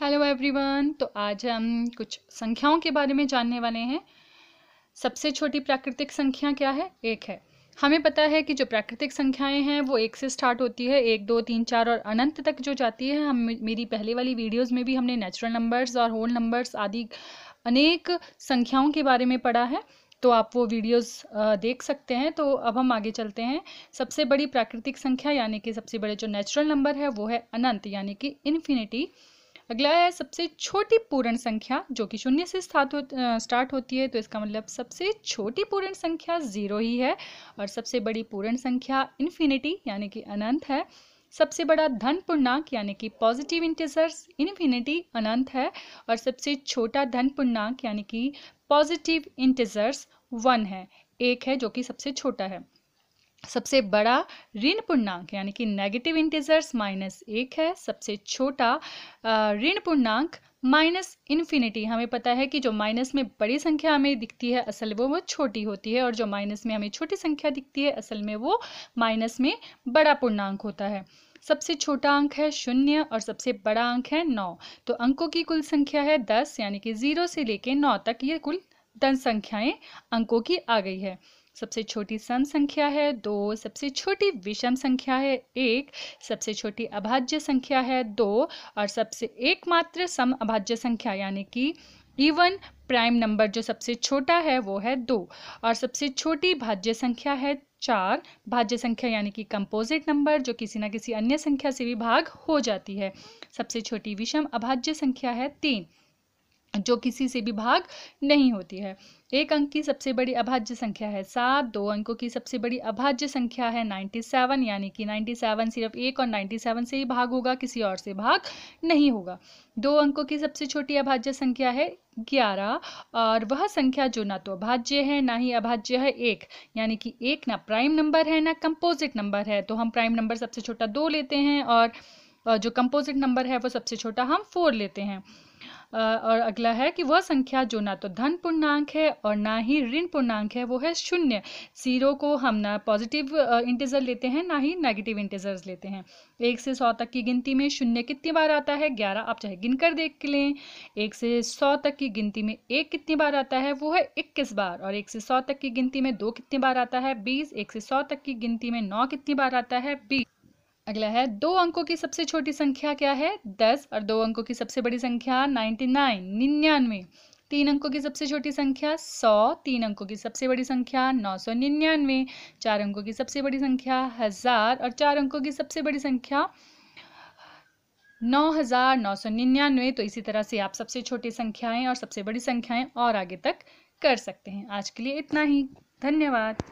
hello everyone तो आज हम कुछ संख्याओं के बारे में जानने वाले हैं सबसे छोटी प्राकृतिक संख्या क्या है एक है हमें पता है कि जो प्राकृतिक संख्याएं हैं वो एक से स्टार्ट होती है एक दो तीन चार और अनंत तक जो जाती है हम मेरी पहले वाली वीडियोस में भी हमने नेचुरल नंबर्स और होल नंबर्स आदि अनेक संख्याओं के बारे में पढ़ा है तो आप वो वीडियोस देख सकते हैं तो अब हम आगे चलते हैं सबसे बड़ी प्राकृतिक संख्या यानी कि सबसे बड़े जो नेचुरल नंबर है वो है अनंत यानी कि इन्फिनिटी अगला है सबसे छोटी पूर्ण संख्या जो कि शून्य से स्टार्ट हो, स्टार्ट होती है तो इसका मतलब सबसे छोटी पूर्ण संख्या ज़ीरो ही है और सबसे बड़ी पूर्ण संख्या इन्फिनिटी यानी कि अनंत है सबसे बड़ा धन पूर्णांक यानी कि पॉजिटिव इंटीजर्स इन्फिनिटी अनंत है और सबसे छोटा धन पूर्णांक यानी कि पॉजिटिव इंटीजर्स वन है एक है जो कि सबसे छोटा है सबसे बड़ा ऋण पूर्णांक यानी कि नेगेटिव इंटीजर्स माइनस एक है सबसे छोटा ऋण पूर्णांक माइनस इन्फिनिटी हमें पता है कि जो माइनस में बड़ी संख्या हमें दिखती है असल में वो छोटी होती है और जो माइनस में हमें छोटी संख्या दिखती है असल में वो माइनस में बड़ा पूर्णांक होता है सबसे छोटा अंक है शून्य और सबसे बड़ा अंक है नौ तो अंकों की कुल संख्या है दस यानी कि जीरो से लेके नौ तक ये कुल दस संख्याएं अंकों की आ गई है सबसे छोटी सम संख्या है दो सबसे छोटी विषम संख्या है एक सबसे छोटी अभाज्य संख्या है दो और सबसे एकमात्र सम अभाज्य संख्या यानी कि इवन प्राइम नंबर जो सबसे छोटा है वो है दो और सबसे छोटी भाज्य संख्या है चार भाज्य संख्या यानी कि कंपोजिट नंबर जो किसी ना किसी अन्य संख्या से भी भाग हो जाती है सबसे छोटी विषम अभाज्य संख्या है तीन जो किसी से भी भाग नहीं होती है एक अंक की सबसे बड़ी अभाज्य संख्या है सात दो अंकों की सबसे बड़ी अभाज्य संख्या है नाइन्टी सेवन यानी कि नाइन्टी सेवन सिर्फ एक और नाइन्टी सेवन से ही भाग होगा किसी और से भाग नहीं होगा दो अंकों की सबसे छोटी अभाज्य संख्या है ग्यारह और वह संख्या जो ना तो अभाज्य है ना ही अभाज्य है एक यानी कि एक ना प्राइम नंबर है ना कंपोजिट नंबर है तो हम प्राइम नंबर सबसे छोटा दो लेते हैं और जो कंपोजिट नंबर है वो सबसे छोटा हम फोर लेते हैं और अगला है कि वह संख्या जो ना तो धन पूर्णांक है और ना ही ऋण पूर्णांक है वो है शून्य सीरो को हम ना पॉजिटिव इंटीजर लेते हैं ना ही नेगेटिव इंटीजर्स लेते हैं एक से सौ तक की गिनती में शून्य कितनी बार आता है ग्यारह आप चाहे गिनकर देख लें एक से सौ तक की गिनती में एक कितनी बार आता है वो है इक्कीस बार और एक से सौ तक की गिनती में दो कितनी बार आता है बीस एक से सौ तक की गिनती में नौ कितनी बार आता है बीस अगला है दो अंकों की सबसे छोटी संख्या क्या है दस और दो अंकों की सबसे बड़ी संख्या नाइन्टी नाइन निन्यानवे तीन अंकों की सबसे छोटी संख्या सौ तीन अंकों की सबसे बड़ी संख्या नौ सौ निन्यानवे चार अंकों की सबसे बड़ी संख्या हज़ार और चार अंकों की सबसे बड़ी संख्या नौ हज़ार नौ सौ निन्यानवे तो इसी तरह से आप सबसे छोटी संख्याएं और सबसे बड़ी संख्याएं और आगे तक कर सकते हैं आज के लिए इतना ही धन्यवाद